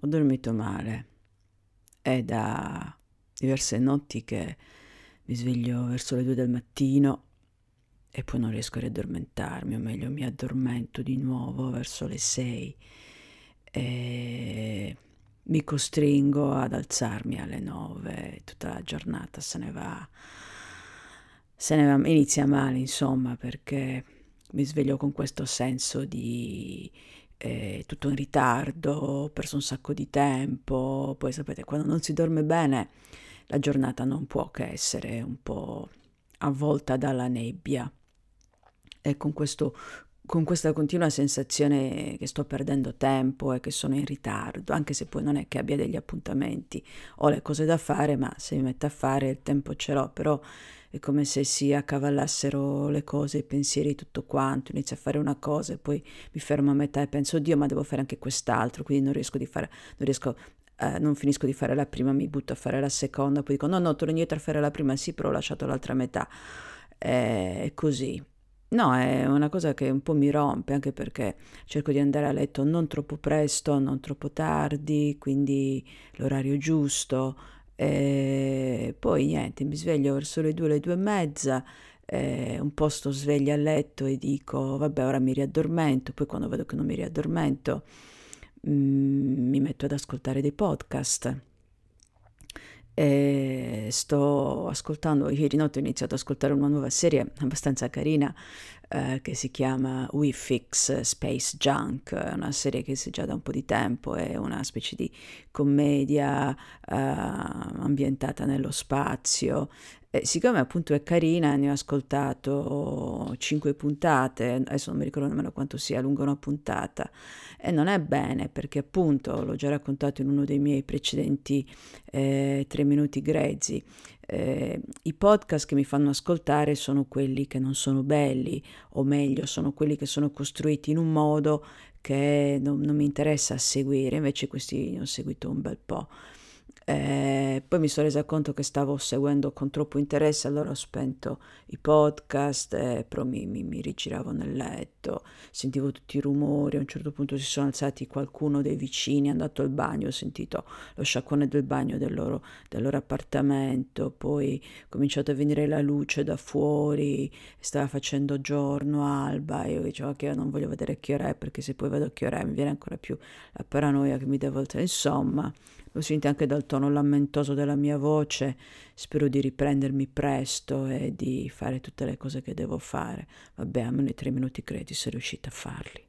Ho dormito male. È da diverse notti che mi sveglio verso le due del mattino e poi non riesco a riaddormentarmi, o meglio mi addormento di nuovo verso le sei e mi costringo ad alzarmi alle nove, tutta la giornata se ne va, se ne va, inizia male insomma perché mi sveglio con questo senso di eh, tutto in ritardo, ho perso un sacco di tempo, poi sapete quando non si dorme bene la giornata non può che essere un po' avvolta dalla nebbia e con questo con questa continua sensazione che sto perdendo tempo e che sono in ritardo, anche se poi non è che abbia degli appuntamenti, ho le cose da fare, ma se mi metto a fare il tempo ce l'ho, però è come se si accavallassero le cose, i pensieri, tutto quanto, inizio a fare una cosa e poi mi fermo a metà e penso, Dio, ma devo fare anche quest'altro, quindi non riesco, fare, non, riesco eh, non finisco di fare la prima, mi butto a fare la seconda, poi dico no, no, torno indietro a fare la prima, sì, però ho lasciato l'altra metà. Eh, è così. No, è una cosa che un po' mi rompe, anche perché cerco di andare a letto non troppo presto, non troppo tardi, quindi l'orario giusto. E eh, poi niente, mi sveglio verso le due, le due e mezza, e eh, un po' sto sveglia a letto e dico, vabbè, ora mi riaddormento, poi quando vedo che non mi riaddormento, mh, mm, mi metto ad ascoltare dei podcast e sto ascoltando, ieri notte ho iniziato ad ascoltare una nuova serie abbastanza carina eh, che si chiama We Fix Space Junk, eh, una serie che esiste già da un po' di tempo, è una specie di commedia eh, ambientata nello spazio. E siccome appunto è carina, ne ho ascoltato 5 puntate, adesso non mi ricordo nemmeno quanto sia lunga una puntata, e non è bene perché appunto l'ho già raccontato in uno dei miei precedenti eh, 3 minuti grezzi, eh, i podcast che mi fanno ascoltare sono quelli che non sono belli, o meglio, sono quelli che sono costruiti in un modo che non, non mi interessa seguire, invece questi ne ho seguito un bel po'. Eh, poi mi sono resa conto che stavo seguendo con troppo interesse, allora ho spento i podcast, eh, però mi, mi, mi rigiravo nel letto, sentivo tutti i rumori, a un certo punto si sono alzati qualcuno dei vicini, è andato al bagno, ho sentito lo sciacquone del bagno del loro, del loro appartamento, poi è cominciato a venire la luce da fuori, stava facendo giorno, alba, io dicevo che okay, io non voglio vedere che ora è perché se poi vado a che ora è mi viene ancora più la paranoia che mi dà volte, insomma lo sentite anche dal tono lamentoso della mia voce. Spero di riprendermi presto e di fare tutte le cose che devo fare. Vabbè, almeno i tre minuti credi se riuscite a farli.